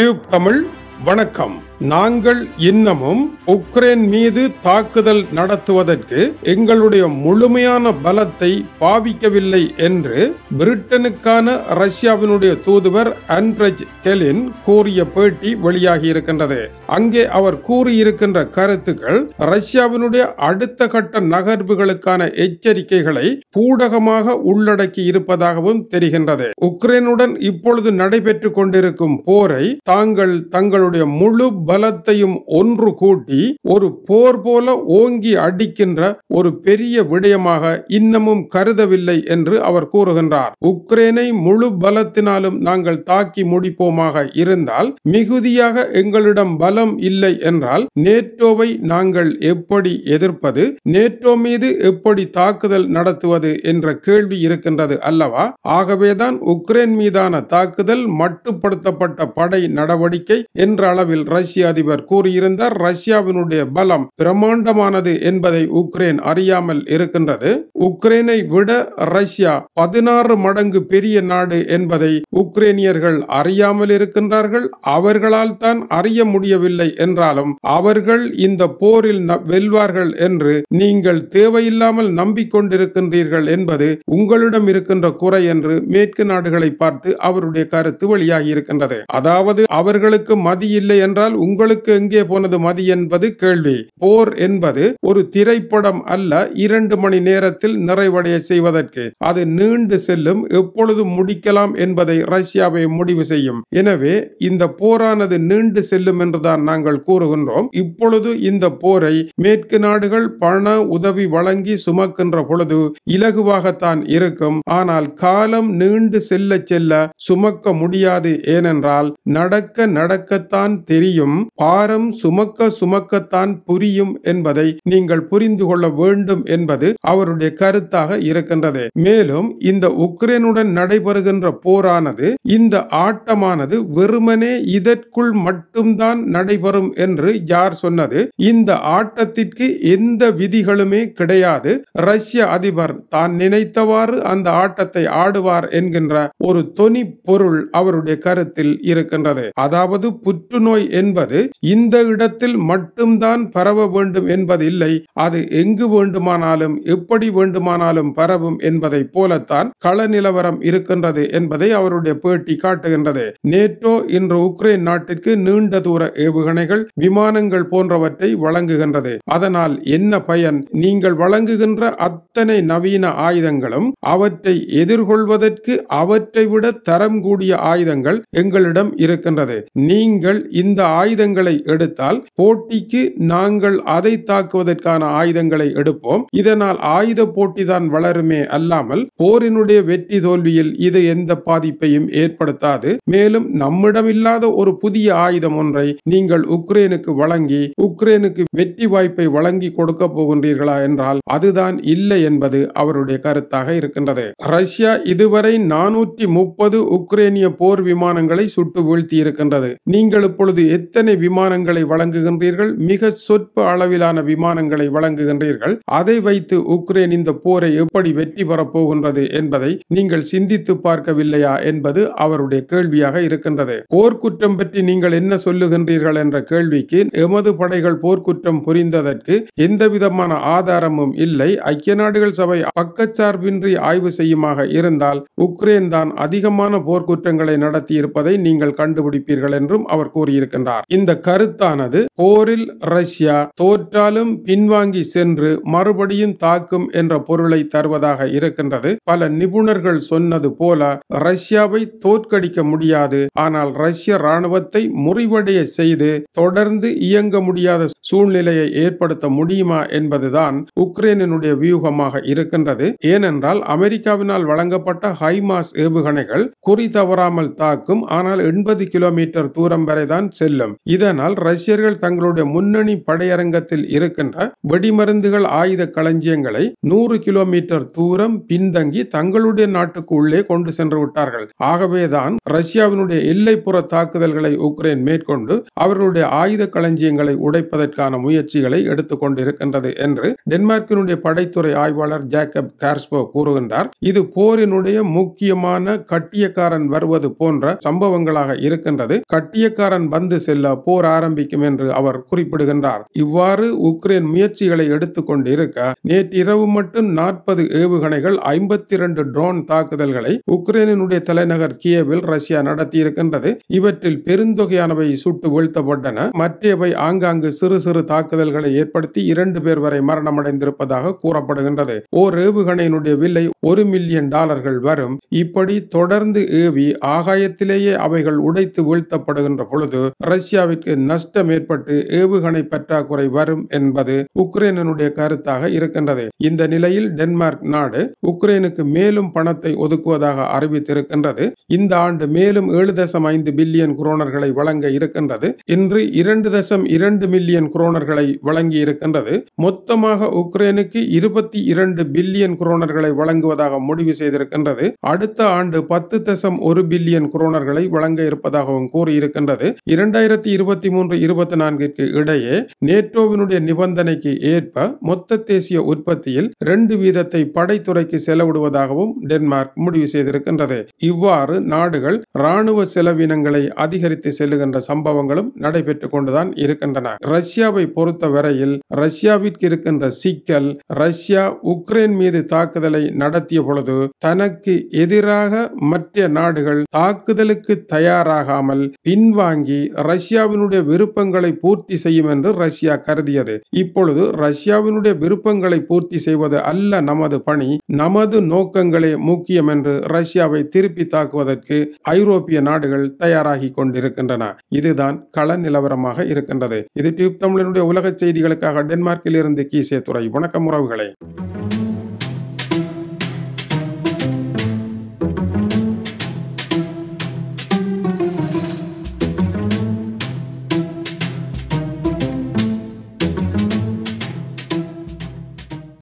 யூப் தமிழ் வணக்கம் நாங்கள் இன்னமும் உக்ரைன் மீது தாக்குதல் நடத்துவதற்கு எங்களுடைய முழுமையான பலத்தை பாவிக்கவில்லை என்று பிரிட்டனுக்கான ரஷ்யாவினுடைய தூதுவர் அன்ரஜ் கெலின் கூறிய பேட்டி வெளியாகி இருக்கின்றது அங்கே அவர் கூறியிருக்கின்ற கருத்துக்கள் ரஷ்யாவினுடைய அடுத்த கட்ட நகர்வுகளுக்கான எச்சரிக்கைகளை பூடகமாக உள்ளடக்கி இருப்பதாகவும் தெரிகின்றது உக்ரைனுடன் இப்பொழுது நடைபெற்று கொண்டிருக்கும் போரை தாங்கள் தங்களுடைய தங்களுடைய முழு பலத்தையும் ஒன்று கூட்டி ஒரு போர் போல ஓங்கி அடிக்கின்ற ஒரு பெரிய விடயமாக இன்னமும் கருதவில்லை என்று அவர் கூறுகின்றார் உக்ரைனை முழு பலத்தினாலும் நாங்கள் தாக்கி முடிப்போமாக இருந்தால் மிகுதியாக எங்களிடம் பலம் இல்லை என்றால் நேட்டோவை நாங்கள் எப்படி எதிர்ப்பது நேட்டோ மீது எப்படி தாக்குதல் நடத்துவது என்ற கேள்வி இருக்கின்றது அல்லவா ஆகவேதான் உக்ரைன் மீதான தாக்குதல் மட்டுப்படுத்தப்பட்ட படை நடவடிக்கை என்ற என்ற அளவில் ரஷ்ய அதிபர் கூறியிருந்தார் ரஷ்யாவினுடைய பலம் பிரம்மாண்டமானது என்பதை உக்ரைன் அறியாமல் இருக்கின்றது உக்ரைனை விட ரஷ்யா பதினாறு மடங்கு பெரிய நாடு என்பதை உக்ரைனியர்கள் அறியாமல் இருக்கின்றார்கள் அவர்களால் தான் அறிய முடியவில்லை என்றாலும் அவர்கள் இந்த போரில் வெல்வார்கள் என்று நீங்கள் தேவையில்லாமல் நம்பிக்கொண்டிருக்கின்றீர்கள் என்பது உங்களிடம் இருக்கின்ற குறை என்று மேற்கு நாடுகளை பார்த்து அவருடைய கருத்து வெளியாகி இருக்கின்றது அதாவது அவர்களுக்கு மதி மதி இல்லை என்றால் உங்களுக்கு எங்கே போனது மதி என்பது கேள்வி போர் என்பது ஒரு திரைப்படம் அல்ல இரண்டு மணி நேரத்தில் நிறைவடைய செய்வதற்கு அது நீண்டு செல்லும் எப்பொழுது முடிக்கலாம் என்பதை ரஷ்யாவை முடிவு செய்யும் எனவே இந்த போரானது நீண்டு செல்லும் என்றுதான் நாங்கள் கூறுகின்றோம் இப்பொழுது இந்த போரை மேற்கு நாடுகள் பண உதவி வழங்கி சுமக்கின்ற பொழுது இலகுவாகத்தான் இருக்கும் ஆனால் காலம் நீண்டு செல்ல செல்ல சுமக்க முடியாது ஏனென்றால் நடக்க நடக்க சுமக்கத்தான் தெரியும் பாரம் சுமக்க சுமக்கத்தான் புரியும் என்பதை நீங்கள் புரிந்து கொள்ள வேண்டும் என்பது அவருடைய கருத்தாக இருக்கின்றது மேலும் இந்த உக்ரைனுடன் நடைபெறுகின்ற போரானது இந்த ஆட்டமானது வெறுமனே இதற்குள் மட்டும்தான் நடைபெறும் என்று யார் சொன்னது இந்த ஆட்டத்திற்கு எந்த விதிகளுமே கிடையாது ரஷ்ய அதிபர் தான் நினைத்தவாறு அந்த ஆட்டத்தை ஆடுவார் என்கின்ற ஒரு தொனி பொருள் அவருடைய கருத்தில் இருக்கின்றது அதாவது புற்று புற்றுநோய் என்பது இந்த இடத்தில் மட்டும்தான் பரவ வேண்டும் என்பதில்லை அது எங்கு வேண்டுமானாலும் எப்படி வேண்டுமானாலும் பரவும் என்பதை போலத்தான் கள நிலவரம் இருக்கின்றது என்பதை அவருடைய பேட்டி காட்டுகின்றது நேட்டோ இன்று உக்ரைன் நாட்டிற்கு நீண்ட தூர ஏவுகணைகள் விமானங்கள் போன்றவற்றை வழங்குகின்றது அதனால் என்ன பயன் நீங்கள் வழங்குகின்ற அத்தனை நவீன ஆயுதங்களும் அவற்றை எதிர்கொள்வதற்கு அவற்றை விட தரம் கூடிய ஆயுதங்கள் எங்களிடம் இருக்கின்றது நீங்கள் நீங்கள் இந்த ஆயுதங்களை எடுத்தால் போட்டிக்கு நாங்கள் அதை தாக்குவதற்கான ஆயுதங்களை எடுப்போம் இதனால் ஆயுத போட்டிதான் வளருமே அல்லாமல் போரினுடைய வெற்றி தோல்வியில் இது எந்த பாதிப்பையும் ஏற்படுத்தாது மேலும் நம்மிடம் இல்லாத ஒரு புதிய ஆயுதம் ஒன்றை நீங்கள் உக்ரைனுக்கு வழங்கி உக்ரைனுக்கு வெற்றி வாய்ப்பை வழங்கி கொடுக்க போகின்றீர்களா என்றால் அதுதான் இல்லை என்பது அவருடைய கருத்தாக இருக்கின்றது ரஷ்யா இதுவரை நானூற்றி முப்பது உக்ரேனிய போர் விமானங்களை சுட்டு வீழ்த்தி இருக்கின்றது நீங்கள் நீங்கள் இப்பொழுது எத்தனை விமானங்களை வழங்குகின்றீர்கள் மிக சொற்ப அளவிலான விமானங்களை வழங்குகின்றீர்கள் அதை வைத்து உக்ரைன் இந்த போரை எப்படி வெற்றி பெறப்போகின்றது என்பதை நீங்கள் சிந்தித்து பார்க்கவில்லையா என்பது அவருடைய கேள்வியாக இருக்கின்றது போர்க்குற்றம் பற்றி நீங்கள் என்ன சொல்லுகின்றீர்கள் என்ற கேள்விக்கு எமது படைகள் போர்க்குற்றம் புரிந்ததற்கு விதமான ஆதாரமும் இல்லை ஐக்கிய நாடுகள் சபை பக்கச்சார்பின்றி ஆய்வு செய்யுமாக இருந்தால் உக்ரைன் தான் அதிகமான போர்க்குற்றங்களை நடத்தியிருப்பதை நீங்கள் கண்டுபிடிப்பீர்கள் என்றும் அவர் கூறியிருக்கின்றார் இந்த கருத்தானது போரில் ரஷ்யா தோற்றாலும் பின்வாங்கி சென்று மறுபடியும் தாக்கும் என்ற பொருளை தருவதாக இருக்கின்றது பல நிபுணர்கள் சொன்னது போல ரஷ்யாவை தோற்கடிக்க முடியாது ஆனால் ரஷ்ய ராணுவத்தை முறிவடைய செய்து தொடர்ந்து இயங்க முடியாத சூழ்நிலையை ஏற்படுத்த முடியுமா என்பதுதான் உக்ரைனுடைய வியூகமாக இருக்கின்றது ஏனென்றால் அமெரிக்காவினால் வழங்கப்பட்ட ஹைமாஸ் ஏவுகணைகள் குறி தவறாமல் தாக்கும் ஆனால் எண்பது கிலோமீட்டர் தூரம் வரை வரைதான் செல்லும் இதனால் ரஷ்யர்கள் தங்களுடைய முன்னணி படையரங்கத்தில் இருக்கின்ற வெடிமருந்துகள் ஆயுத களஞ்சியங்களை நூறு கிலோமீட்டர் தூரம் பின்தங்கி தங்களுடைய நாட்டுக்கு உள்ளே கொண்டு சென்று விட்டார்கள் ஆகவேதான் ரஷ்யாவினுடைய எல்லைப்புற தாக்குதல்களை உக்ரைன் மேற்கொண்டு அவர்களுடைய ஆயுத களஞ்சியங்களை உடைப்பதற்கான முயற்சிகளை எடுத்துக்கொண்டிருக்கின்றது என்று டென்மார்க்கினுடைய படைத்துறை ஆய்வாளர் ஜேக்கப் கார்ஸ்போ கூறுகின்றார் இது போரினுடைய முக்கியமான கட்டியக்காரன் வருவது போன்ற சம்பவங்களாக இருக்கின்றது கட்டியக்காரன் குமாரன் வந்து செல்ல போர் ஆரம்பிக்கும் என்று அவர் குறிப்பிடுகின்றார் இவ்வாறு உக்ரைன் முயற்சிகளை எடுத்துக்கொண்டிருக்க நேற்றிரவு மட்டும் நாற்பது ஏவுகணைகள் ஐம்பத்தி இரண்டு ட்ரோன் தாக்குதல்களை உக்ரைனினுடைய தலைநகர் கியவில் ரஷ்யா நடத்தியிருக்கின்றது இவற்றில் பெருந்தொகையானவை சுட்டு வீழ்த்தப்பட்டன மற்றவை ஆங்காங்கு சிறு சிறு தாக்குதல்களை ஏற்படுத்தி இரண்டு பேர் வரை மரணமடைந்திருப்பதாக கூறப்படுகின்றது ஓர் ஏவுகணையினுடைய விலை ஒரு மில்லியன் டாலர்கள் வரும் இப்படி தொடர்ந்து ஏவி ஆகாயத்திலேயே அவைகள் உடைத்து வீழ்த்தப்படுகின்ற பொழுது ரஷ்யாவிற்கு நஷ்டம் ஏற்பட்டு ஏவுகணை பற்றாக்குறை வரும் என்பது உக்ரைனுடைய கருத்தாக இருக்கின்றது இந்த நிலையில் டென்மார்க் நாடு உக்ரைனுக்கு மேலும் பணத்தை ஒதுக்குவதாக அறிவித்திருக்கின்றது இந்த ஆண்டு மேலும் ஏழு தசம் ஐந்து பில்லியன் குரோனர்களை வழங்க இருக்கின்றது இன்று இரண்டு தசம் இரண்டு மில்லியன் குரோனர்களை வழங்கி இருக்கின்றது மொத்தமாக உக்ரைனுக்கு இருபத்தி இரண்டு பில்லியன் குரோனர்களை வழங்குவதாக முடிவு செய்திருக்கின்றது அடுத்த ஆண்டு பத்து தசம் ஒரு பில்லியன் குரோனர்களை வழங்க இருப்பதாகவும் கூறியிருக்கின்றது வருமாறு இரண்டாயிரத்தி இருபத்தி மூன்று இருபத்தி நான்கிற்கு இடையே நேட்டோவினுடைய நிபந்தனைக்கு ஏற்ப மொத்த தேசிய உற்பத்தியில் ரெண்டு வீதத்தை படைத்துறைக்கு செலவிடுவதாகவும் டென்மார்க் முடிவு செய்திருக்கின்றது இவ்வாறு நாடுகள் ராணுவ செலவினங்களை அதிகரித்து செல்லுகின்ற சம்பவங்களும் நடைபெற்றுக் கொண்டுதான் இருக்கின்றன ரஷ்யாவை பொறுத்த வரையில் ரஷ்யாவிற்கு இருக்கின்ற சிக்கல் ரஷ்யா உக்ரைன் மீது தாக்குதலை நடத்திய பொழுது தனக்கு எதிராக மற்ற நாடுகள் தாக்குதலுக்கு தயாராகாமல் பின்வாங்கி வாங்கி ரஷ்யாவினுடைய விருப்பங்களை பூர்த்தி செய்யும் என்று ரஷ்யா கருதியது இப்பொழுது ரஷ்யாவினுடைய விருப்பங்களை பூர்த்தி செய்வது அல்ல நமது பணி நமது நோக்கங்களே முக்கியம் என்று ரஷ்யாவை திருப்பி தாக்குவதற்கு ஐரோப்பிய நாடுகள் தயாராகி கொண்டிருக்கின்றன இதுதான் கள நிலவரமாக இருக்கின்றது இது டியூப் தமிழனுடைய உலக செய்திகளுக்காக டென்மார்க்கில் இருந்து கீசே துறை வணக்கம் உறவுகளை